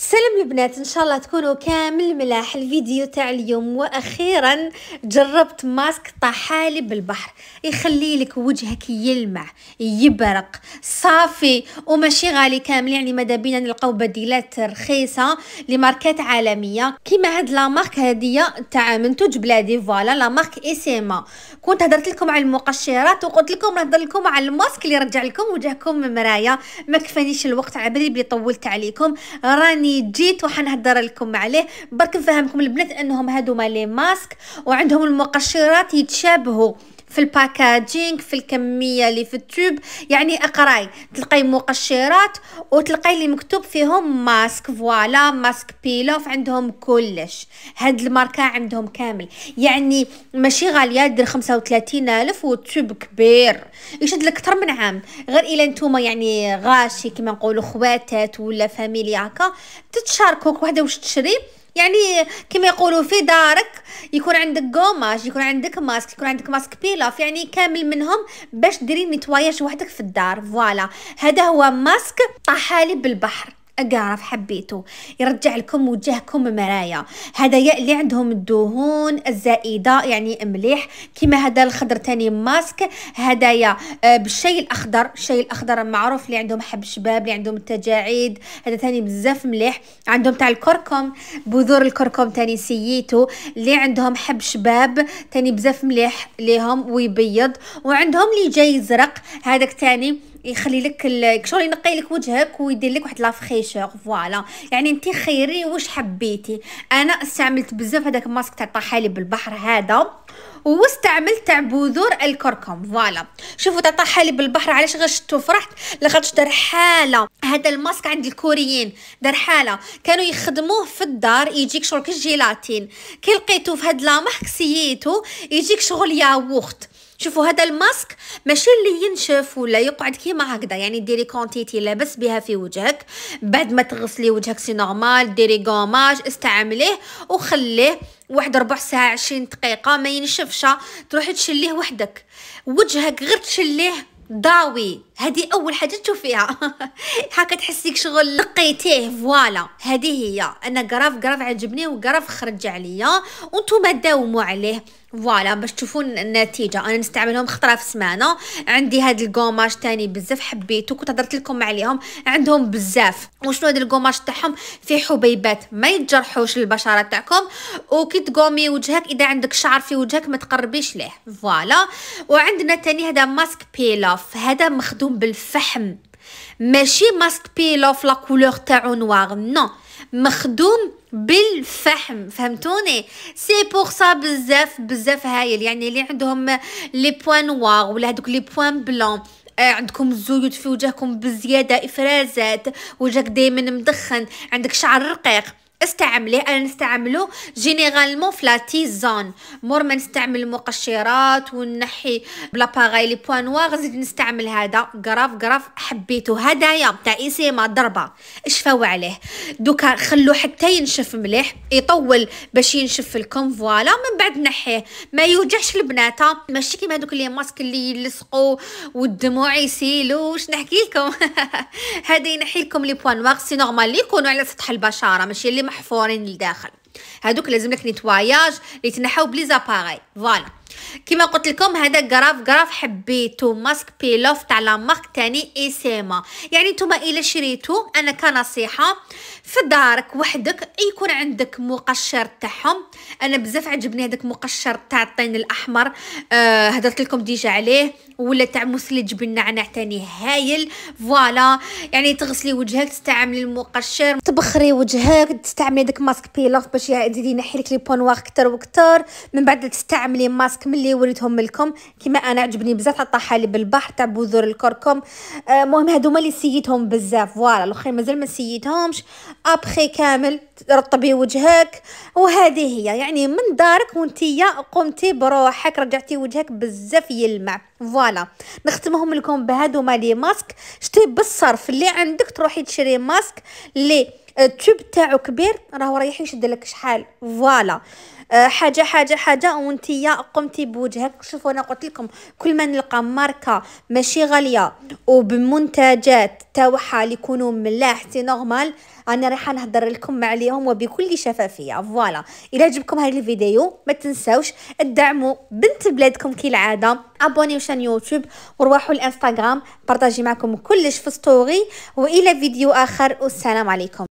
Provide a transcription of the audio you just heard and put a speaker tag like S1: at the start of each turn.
S1: سلام البنات ان شاء الله تكونوا كامل ملاح الفيديو تاع اليوم واخيرا جربت ماسك طحالب بالبحر يخلي لك وجهك يلمع يبرق صافي وماشي غالي كامل يعني ماذا بينا نلقاو بديلات رخيصه لماركات عالميه كيما هاد لا مارك هاديه تاع منتوج بلادي فوالا لا مارك اسيما كنت هدرت لكم على المقشرات وقلت لكم نهضر لكم على الماسك اللي يرجع لكم وجهكم مرايه ما كفانيش الوقت عبري بلي طولت عليكم راني راني جيت وحنهضر لكم عليه برك نفهمكم البنات انهم هادو لي ماسك وعندهم المقشرات يتشابهوا في الباكاجينغ في الكميه اللي في التوب يعني اقراي تلقاي مقشرات وتلقاي اللي مكتوب فيهم ماسك فوالا ماسك بيلوف عندهم كلش هاد الماركه عندهم كامل يعني ماشي غاليه دير 35000 الف وتوب كبير يشد لك اكثر من عام غير الا نتوما يعني غاشي كما نقولوا خواتات ولا فاميليا هكا تتشاركوك وحده واش تشري يعني كما يقولوا في دارك يكون عندك قماش يكون عندك ماسك يكون عندك ماسك بيلاف يعني كامل منهم باش ديري نتواياج وحدك في الدار فوالا هذا هو ماسك طحالب البحر اقارف حبيتو يرجع لكم وجهكم مرايا هدايا اللي عندهم الدهون الزائده يعني مليح كيما هذا الخضر تاني ماسك هدايا آه، بالشيء الاخضر الشيء الاخضر معروف اللي عندهم حب شباب اللي عندهم التجاعيد هذا تاني بزاف مليح عندهم تاع الكركم بذور الكركم تاني سييتو اللي عندهم حب شباب تاني بزاف مليح ليهم ويبيض وعندهم اللي جاي زرق هذاك تاني يخلي لك الكشور ينقي لك وجهك ويدير لك واحد لا فوالا يعني انت خيري واش حبيتي انا استعملت بزاف هذاك الماسك تاع طحالب البحر هذا واستعملت تاع بذور الكركم فوالا شوفوا تاع طحالب البحر علاش غير شفتو فرحت لخاطش دار حاله هذا الماسك عند الكوريين دار حاله كانوا يخدموه في الدار يجيك شغل كالجيلاتين كي لقيتو في هاد لامحك سييتو يجيك شغل ياوخت شوفوا هذا الماسك ماشي اللي ينشف ولا يقعد كيما هكذا يعني ديري كونتيتي لابس بها في وجهك بعد ما تغسلي وجهك سي نورمال ديري غوماج استعمليه وخليه واحد ربع ساعه 20 دقيقه ما ينشفش تروحي تشليه وحدك وجهك غير تشليه ضاوي هذه اول حاجه تشوفيها هكا تحسيك شغل لقيتيه فوالا هذه هي انا قراف قراف عجبني وقراف خرج عليا وانتم داوموا عليه فوالا باش تشوفون النتيجه انا نستعملهم خطره في السمانه عندي هاد القماش تاني بزاف حبيته كنت هضرت لكم عليهم عندهم بزاف وشنو هاد القماش تاعهم فيه حبيبات ما يتجرحوش البشره تاعكم وكي تقومي وجهك اذا عندك شعر في وجهك ما تقربيش ليه فوالا وعندنا تاني هذا ماسك بيلوف هذا مخدوم بالفحم ماشي ماسك بيلوف لا كولور تاعو نوار نو مخدوم بالفحم فهمتوني سي بوغ سا بزاف بزاف هايل يعني اللي عندهم لي بوان نوار ولا هذوك لي بوان بلون آه، عندكم زيوت في وجهكم بزياده افرازات وجهك دائما مدخن عندك شعر رقيق استعمليه انا نستعملو جينيرالمون في لا تيزون مور ما نستعمل المقشرات ونحي بلاباغاي لي بوان نوار زيد نستعمل هذا كراف كراف حبيتو هدايا تاع ما ضربه اشفاو عليه دوكا خلو حتى ينشف مليح يطول باش ينشف لكم فوالا من بعد نحيه ما يوجعش البناته ماشي كيما دوك لي ماسك اللي يلصقوا والدموع يسيلوا واش نحكي لكم هذا ينحي لكم لي بوان نوار سي نورمال يكونوا على سطح البشره ماشي اللي محفورين لداخل هادوك لازم لك نيتواياج اللي تنحاو بلي زاباري فوالا كما قلت لكم هذا غراف غراف حبيتو ماسك بيلوف تاع لا مارك تاني اسيما يعني نتوما الا شريتو انا كنصيحه في دارك وحدك يكون عندك مقشر تاعهم انا بزاف عجبني هذاك مقشر تاع الطين الاحمر آه هدرت لكم ديجا عليه ولا تاع مثلج بالنعناع تاني هايل فوالا يعني تغسلي وجهك تستعملي المقشر تبخري وجهك تستعملي داك ماسك بيلوف باش يزيد ينحي لك لي بونوار كتر وكتر من بعد تستعملي ماسك ملي وريتهم لكم كما انا عجبني بزاف تاع حليب البحر تاع بذور الكركم آه، المهم هذوما اللي سيتهم بزاف فوالا الاخرين مازال ما سيتهمش ابخي كامل رطبي وجهك وهذه هي يعني من دارك وانتيا قمتي بروحك رجعتي وجهك بزاف يلمع فوالا نختمهم لكم بهذوما لي ماسك شتي بالصرف اللي عندك تروحي تشري ماسك اللي التوب تاعو كبير راهو رايح يشد لك شحال فوالا أه، حاجه حاجه حاجه وانتيا قمتي بوجهك شوفوا انا قلت لكم كل ما نلقى ماركه ماشي غاليه وبمنتجات تاعها اللي يكونوا ملاح سي نورمال انا رايحه نهضر لكم عليهم وبكل شفافيه فوالا الى عجبكم هذا الفيديو ما تنساوش تدعموا بنت بلادكم كالعاده ابونيو شان يوتيوب وروحوا الانستغرام بارطاجي معكم كلش في ستوري والى فيديو اخر والسلام عليكم